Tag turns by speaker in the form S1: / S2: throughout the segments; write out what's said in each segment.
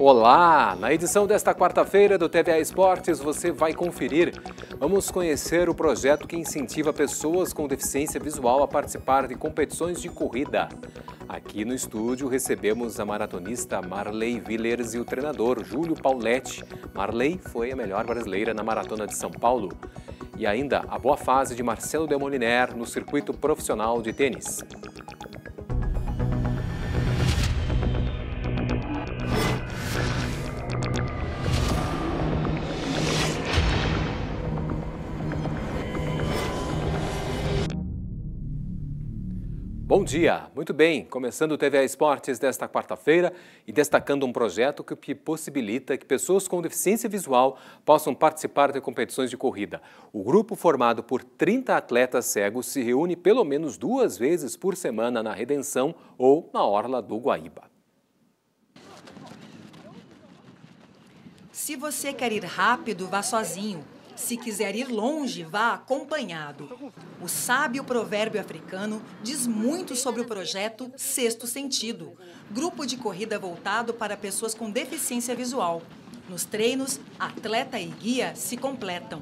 S1: Olá! Na edição desta quarta-feira do TVA Esportes você vai conferir. Vamos conhecer o projeto que incentiva pessoas com deficiência visual a participar de competições de corrida. Aqui no estúdio recebemos a maratonista Marley Villers e o treinador Júlio Pauletti. Marley foi a melhor brasileira na Maratona de São Paulo. E ainda a boa fase de Marcelo Demoliner no circuito profissional de tênis. Bom dia, muito bem. Começando o TVA Esportes desta quarta-feira e destacando um projeto que possibilita que pessoas com deficiência visual possam participar de competições de corrida. O grupo, formado por 30 atletas cegos, se reúne pelo menos duas vezes por semana na Redenção ou na Orla do Guaíba.
S2: Se você quer ir rápido, vá sozinho. Se quiser ir longe, vá acompanhado. O sábio provérbio africano diz muito sobre o projeto Sexto Sentido, grupo de corrida voltado para pessoas com deficiência visual. Nos treinos, atleta e guia se
S3: completam.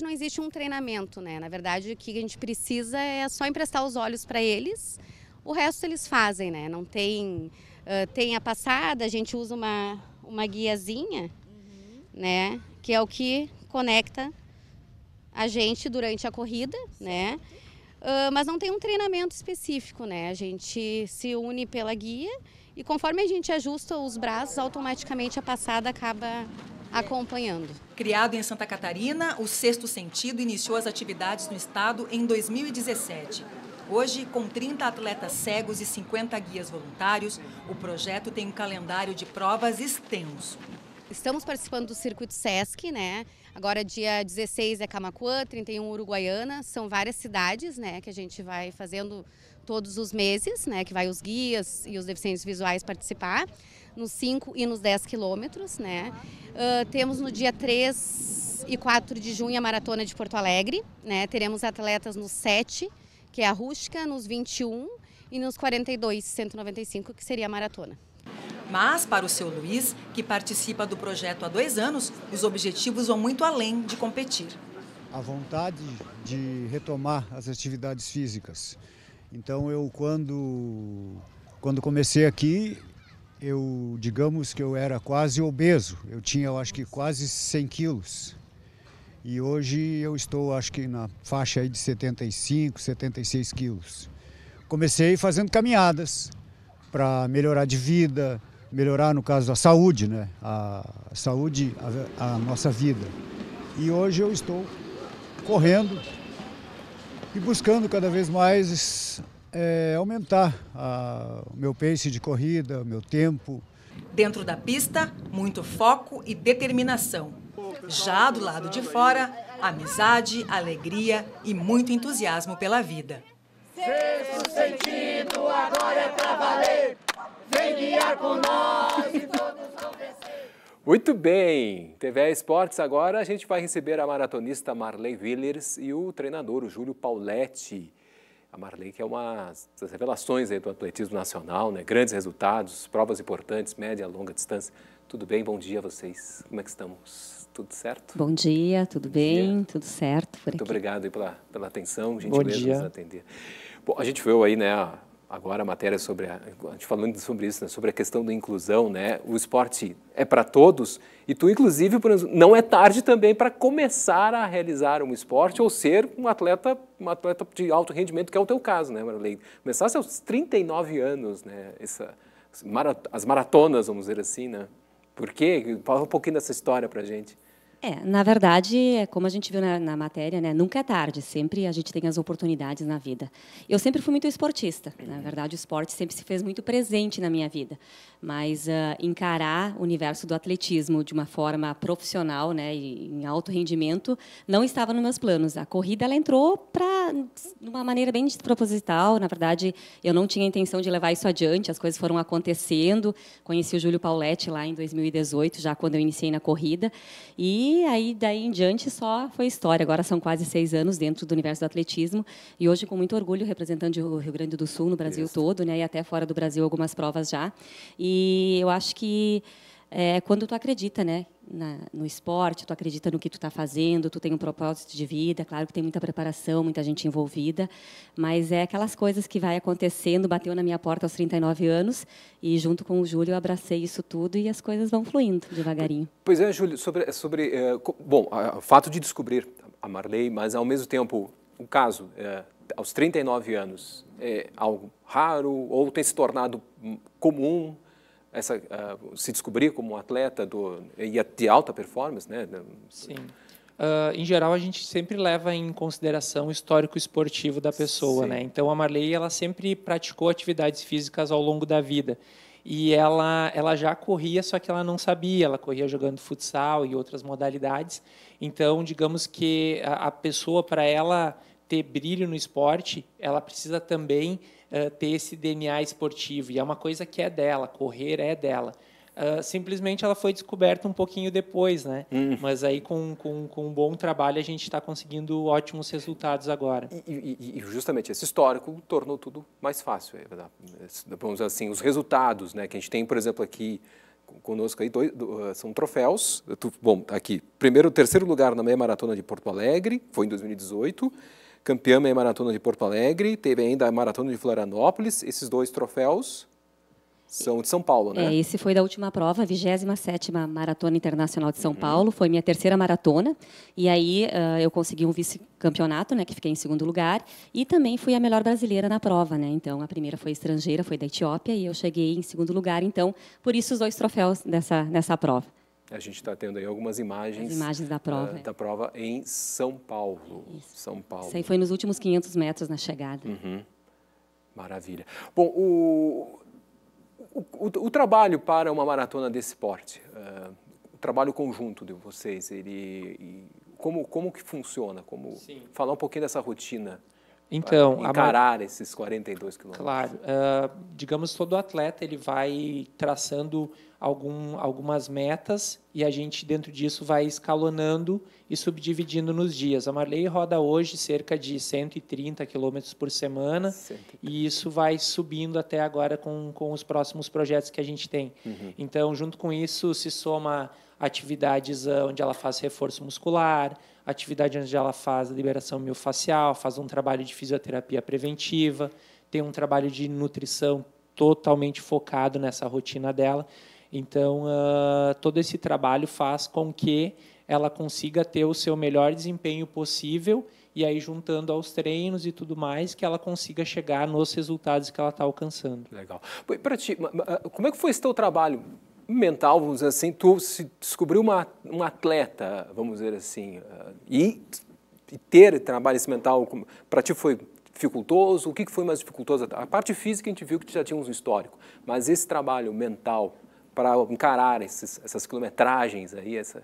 S3: Não existe um treinamento, né? Na verdade, o que a gente precisa é só emprestar os olhos para eles. O resto eles fazem, né? Não tem, uh, tem a passada, a gente usa uma, uma guiazinha, uhum. né? Que é o que conecta a gente durante a corrida, né? Uh, mas não tem um treinamento específico, né? A gente se une pela guia e conforme a gente ajusta os braços, automaticamente a passada acaba acompanhando. Criado em Santa Catarina,
S2: o Sexto Sentido iniciou as atividades no estado em 2017. Hoje, com 30 atletas cegos e 50 guias voluntários, o projeto tem um calendário de provas extenso.
S3: Estamos participando do circuito SESC, né? Agora dia 16 é Camacuã, 31 Uruguaiana, são várias cidades, né, que a gente vai fazendo todos os meses, né, que vai os guias e os deficientes visuais participar, nos 5 e nos 10 quilômetros, né? Uh, temos no dia 3 e 4 de junho a Maratona de Porto Alegre, né? Teremos atletas nos 7, que é a rústica, nos 21 e nos 42, 195, que seria a maratona. Mas,
S2: para o seu Luiz, que participa do projeto há dois anos, os objetivos vão muito além de competir. A vontade de retomar as atividades físicas. Então, eu, quando, quando comecei aqui, eu, digamos que eu era quase obeso. Eu tinha, eu acho que, quase 100 quilos. E hoje eu estou, acho que, na faixa aí de 75, 76 quilos. Comecei fazendo caminhadas para melhorar de vida, melhorar, no caso, a saúde, né? a saúde, a, a nossa vida. E hoje eu estou correndo e buscando cada vez mais é, aumentar a, o meu pace de corrida, o meu tempo. Dentro da pista, muito foco e determinação. Já do lado de fora, amizade, alegria e muito entusiasmo pela vida.
S4: Sexto sentido, agora é pra valer! Vem guiar com
S5: nós
S2: e
S4: todos vão
S1: vencer. Muito bem, TV Esportes agora a gente vai receber a maratonista Marley Willers e o treinador, o Júlio Pauletti. A Marley que é uma das revelações do atletismo nacional, né? grandes resultados, provas importantes, média, longa distância. Tudo bem? Bom dia a vocês. Como é que estamos? Tudo certo?
S5: Bom dia, tudo Bom bem, dia. tudo certo por Muito aqui.
S1: obrigado pela, pela atenção, gentileza Bom dia. nos atender. Bom, a gente viu aí né, agora a matéria sobre a, a gente falando sobre isso, né, sobre a questão da inclusão, né? O esporte é para todos e tu inclusive não é tarde também para começar a realizar um esporte ou ser um atleta, um atleta de alto rendimento, que é o teu caso, né, marley Começar aos 39 anos, né, essa as maratonas, vamos dizer assim, né? Por quê? Fala um pouquinho dessa história para gente.
S5: É, na verdade, é como a gente viu na, na, matéria, né? nunca é tarde, sempre a gente tem as oportunidades na vida. Eu sempre fui muito esportista, na verdade, o esporte sempre se fez muito presente na minha vida, mas uh, encarar o universo do atletismo de uma forma profissional né, e em alto rendimento não estava nos meus planos. A corrida ela entrou para de uma maneira bem desproposital. Na verdade, eu não tinha intenção de levar isso adiante, as coisas foram acontecendo. Conheci o Júlio Pauletti lá em 2018, já quando eu iniciei na corrida. E aí, daí em diante, só foi história. Agora são quase seis anos dentro do universo do atletismo. E hoje, com muito orgulho, representando o Rio Grande do Sul no Brasil Isso. todo, né? E até fora do Brasil algumas provas já. E eu acho que é quando tu acredita, né? Na, no esporte, tu acredita no que tu está fazendo, tu tem um propósito de vida, claro que tem muita preparação, muita gente envolvida, mas é aquelas coisas que vai acontecendo, bateu na minha porta aos 39 anos e junto com o Júlio eu abracei isso tudo e as coisas vão fluindo devagarinho.
S1: Pois é, Júlio, sobre, sobre é, bom, o fato de descobrir a Marley, mas ao mesmo tempo o caso é, aos 39 anos é algo raro ou tem se tornado comum essa, uh, se descobrir como um atleta do, de alta performance, né? Sim.
S4: Uh, em geral, a gente sempre leva em consideração o histórico esportivo da pessoa, Sim. né? Então, a Marley, ela sempre praticou atividades físicas ao longo da vida. E ela, ela já corria, só que ela não sabia. Ela corria jogando futsal e outras modalidades. Então, digamos que a, a pessoa, para ela ter brilho no esporte, ela precisa também uh, ter esse DNA esportivo. E é uma coisa que é dela, correr é dela. Uh, simplesmente ela foi descoberta um pouquinho depois, né? Hum. Mas aí com, com, com, um bom trabalho a gente está conseguindo ótimos resultados agora. E, e, e,
S1: justamente esse histórico tornou tudo mais fácil, é vamos dizer assim, os resultados, né? Que a gente tem, por exemplo, aqui conosco aí dois, dois, ah, são troféus. bom, tá aqui primeiro, terceiro lugar na meia maratona de Porto Alegre, foi em 2018 campeã meia maratona de Porto Alegre, teve ainda a maratona de Florianópolis, esses dois troféus são de São Paulo, né? É, esse
S5: foi da última prova, a 27 Maratona Internacional de São uhum. Paulo, foi minha terceira maratona, e aí uh, eu consegui um vice-campeonato, né, que fiquei em segundo lugar, e também fui a melhor brasileira na prova, né, então a primeira foi estrangeira, foi da Etiópia, e eu cheguei em segundo lugar, então, por isso os dois troféus dessa, nessa prova.
S1: A gente está tendo aí algumas imagens, imagens da ah, prova, uh, da prova em São Paulo. Isso. São Paulo. Isso aí foi nos últimos
S5: 500 metros na chegada.
S1: Uhum. Maravilha. Bom, o, o, o, o, trabalho para uma maratona desse porte, uh, o trabalho conjunto de vocês, ele, como, como que funciona? Como Sim. falar um pouquinho dessa rotina?
S4: Então, encarar
S1: a... esses 42 quilômetros. Claro,
S4: uh, digamos todo atleta ele vai traçando algum, algumas metas e a gente dentro disso vai escalonando e subdividindo nos dias. A Marley roda hoje cerca de 130 quilômetros por semana 130. e isso vai subindo até agora com, com os próximos projetos que a gente tem. Uhum. Então, junto com isso se soma atividades ah, onde ela faz reforço muscular, atividade onde ela faz liberação miofascial, faz um trabalho de fisioterapia preventiva, tem um trabalho de nutrição totalmente focado nessa rotina dela. Então, ah, todo esse trabalho faz com que ela consiga ter o seu melhor desempenho possível e aí juntando aos treinos e tudo mais que ela consiga chegar nos resultados que ela está alcançando. Legal. Para ti, ah, como é que foi esse teu trabalho?
S1: mental, vamos dizer assim, tu se descobriu uma, um atleta, vamos dizer assim, eh, e, e ter trabalho esse mental, para ti foi dificultoso? O que foi mais dificultoso? A parte física a gente viu que já tinha um histórico, mas esse trabalho mental para encarar esses, essas quilometragens aí, essa,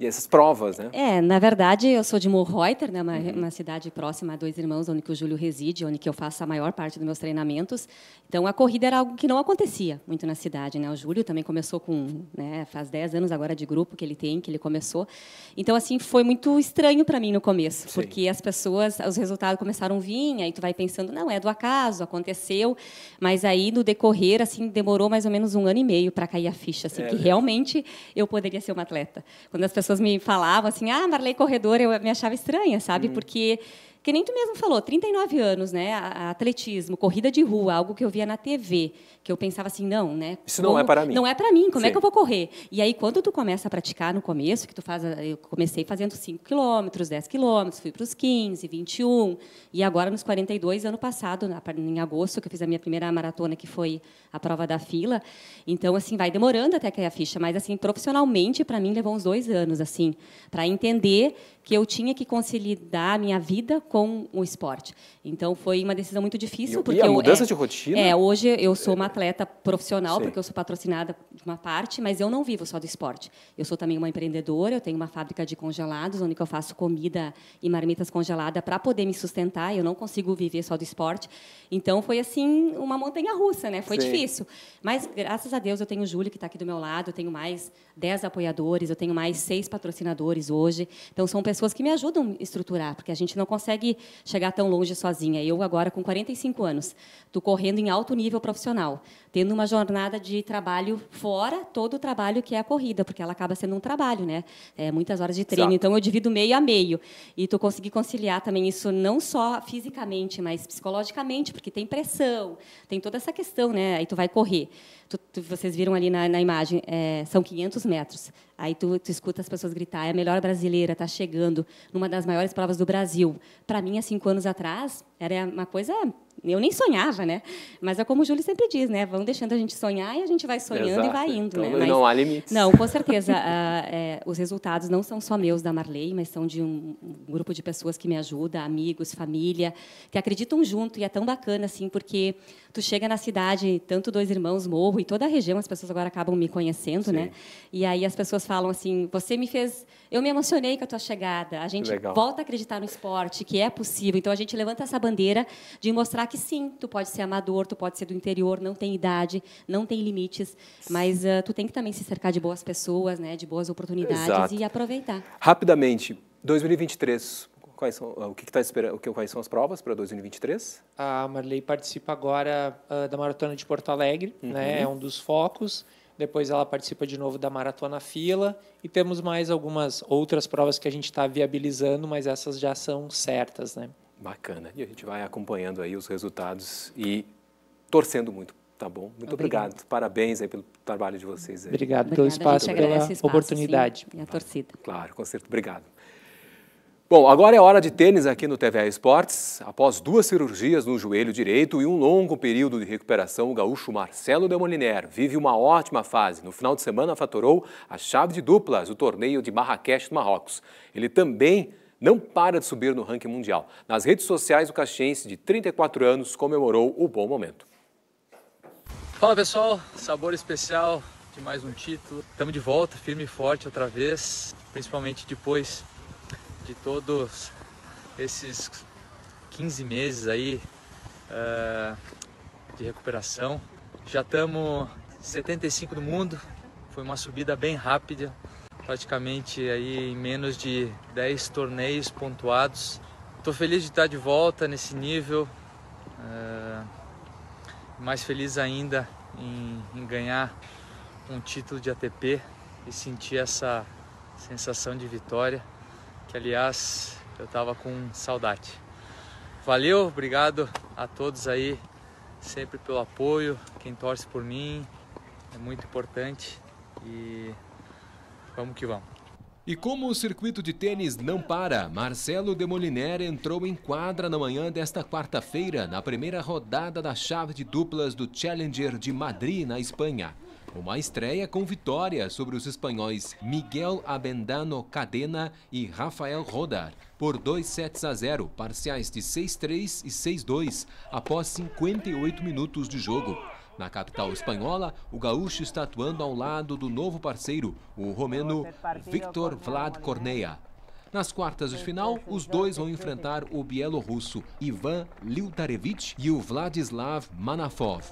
S1: e essas provas, né? É, na
S5: verdade, eu sou de Morreuter, né, uma, uhum. uma, cidade próxima a Dois Irmãos, onde o Júlio reside, onde eu faço a maior parte dos meus treinamentos. Então, a corrida era algo que não acontecia muito na cidade, né? O Júlio também começou com, né, faz 10 anos agora de grupo que ele tem, que ele começou. Então, assim, foi muito estranho para mim no começo, Sim. porque as pessoas, os resultados começaram a vir, aí tu vai pensando, não, é do acaso, aconteceu, mas aí no decorrer, assim, demorou mais ou menos um ano e meio para cair a ficha, assim, é, que é. realmente eu poderia ser uma atleta. Quando as pessoas pessoas me falavam assim, ah, Marley Corredor, eu me achava estranha, sabe? Hum. Porque que nem tu mesmo falou, 39 anos, né? atletismo, corrida de rua, algo que eu via na TV, que eu pensava assim, não, né? Isso não é para mim. Não é para mim, como é Sim. é que eu vou correr? E aí, quando tu começa a praticar no começo, que tu faz, eu comecei fazendo 5 quilômetros, 10 quilômetros, fui para os 15, 21, e agora nos 42, ano passado, em agosto, que eu fiz a minha primeira maratona, que foi a prova da fila. Então, assim, vai demorando até cair a ficha, mas, assim, profissionalmente, para mim, levou uns dois anos, assim, para entender que eu tinha que conciliar a minha vida com o esporte. Então foi uma decisão muito difícil. E, porque e a mudança eu, é, de rotina? É, hoje eu sou uma é. atleta profissional, Sim. porque eu sou patrocinada de uma parte, mas eu não vivo só do esporte. Eu sou também uma empreendedora, eu tenho uma fábrica de congelados, onde eu faço comida e marmitas congeladas para poder me sustentar, eu não consigo viver só do esporte. Então foi assim uma montanha russa, né? Foi Sim. difícil. Mas graças a Deus eu tenho o Júlio que está aqui do meu lado, eu tenho mais 10 apoiadores, eu tenho mais seis patrocinadores hoje. Então são pessoas pessoas que me ajudam a estruturar, porque a gente não consegue chegar tão longe sozinha. Eu, agora, com 45 anos, estou correndo em alto nível profissional, tendo uma jornada de trabalho fora todo o trabalho que é a corrida, porque ela acaba sendo um trabalho, né? É, muitas horas de treino. Exato. Então, eu divido meio a meio. E tu consegui conciliar também isso, não só fisicamente, mas psicologicamente, porque tem pressão, tem toda essa questão, né? Aí tu vai correr tu, tu, vocês viram ali na, na imagem, é, são 500 metros. Aí tu, tu escuta as pessoas gritar, é a melhor brasileira, está chegando, numa das maiores provas do Brasil. Para mim, há cinco anos atrás, era uma coisa eu nem sonhava, né? Mas é como o Júlio sempre diz, né? Vão deixando a gente sonhar e a gente vai sonhando Exato. e vai indo, então, né? Mas, não há limites. Não, com certeza. Ah, é, os resultados não são só meus da Marley, mas são de um, um, grupo de pessoas que me ajuda, amigos, família, que acreditam junto e é tão bacana assim, porque tu chega na cidade, tanto dois irmãos Morro e toda a região, as pessoas agora acabam me conhecendo, né? Sim. né? E aí as pessoas falam assim: "Você me fez, eu me emocionei com a tua chegada". A gente Legal. volta a acreditar no esporte, que é possível. Então a gente levanta essa bandeira bandeira de mostrar que sim, tu pode ser amador, tu pode ser do interior, não tem idade, não tem limites, mas uh, tu tem que também se cercar de boas pessoas, né, de boas oportunidades Exato. e aproveitar.
S1: Rapidamente, 2023, quais são ah, o que está esperando quais são as provas para 2023
S4: a Marley participa agora uh, da maratona de Porto Alegre uhum. né é um dos focos depois ela participa de novo da maratona fila e temos mais algumas outras provas que a gente está viabilizando mas essas já são certas né
S1: Bacana. E a gente vai acompanhando aí os resultados e torcendo muito, tá bom? Muito obrigado. obrigado. Parabéns aí pelo trabalho de vocês.
S4: Aí. Obrigado Obrigada, pelo espaço, pela espaço, oportunidade. Sim, e a torcida.
S1: Claro, com certeza. Obrigado. Bom, agora é hora de tênis aqui no TVA Esportes. Após duas cirurgias no joelho direito e um longo período de recuperação, o gaúcho Marcelo Delmoniner vive uma ótima fase. No final de semana, faturou a chave de duplas, o torneio de Marrakech, no Marrocos. Ele também não para de subir no ranking mundial. Nas redes sociais, o caxiense de 34 anos comemorou o bom momento. Fala pessoal, sabor especial de mais um título. Estamos de volta, firme e forte outra vez, principalmente depois de todos esses 15 meses aí uh, de recuperação. Já estamos 75 do mundo, foi uma subida bem rápida, praticamente aí em menos de 10 torneios pontuados. Estou feliz de estar de volta nesse nível, eh, mais feliz ainda em, em, ganhar um título de ATP e sentir essa sensação de vitória, que aliás eu estava com saudade. Valeu, obrigado a todos aí sempre pelo apoio, quem torce por mim é muito importante e Vamos que vamos. E como o circuito de tênis não para, Marcelo Demoliner entrou em quadra na manhã desta quarta-feira, na primeira rodada da chave de duplas do Challenger de Madrid, na Espanha. Uma estreia com vitória sobre os espanhóis Miguel Abendano Cadena e Rafael Rodar, por 2 sets a 0, parciais de 6-3 e 6-2, após 58 minutos de jogo. Na capital espanhola, o gaúcho está atuando ao lado do novo parceiro, o romeno Victor Vlad Corneia. Nas quartas de final, os dois vão enfrentar o bielorrusso Ivan Liutarevich e o Vladislav Manafov.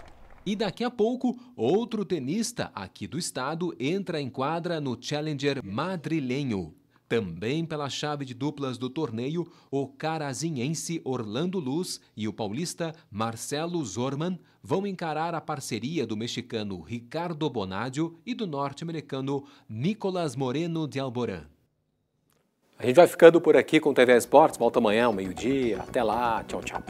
S1: E daqui a pouco, outro tenista aqui do estado entra em quadra no Challenger madrilenho. Também pela chave de duplas do torneio, o carazinhense Orlando Luz e o paulista Marcelo Zorman vão encarar a parceria do mexicano Ricardo Bonadio e do norte-americano Nicolas Moreno de Alboran. A gente vai ficando por aqui com o TV Esportes. Volta amanhã, meio-dia. Até lá. Tchau, tchau.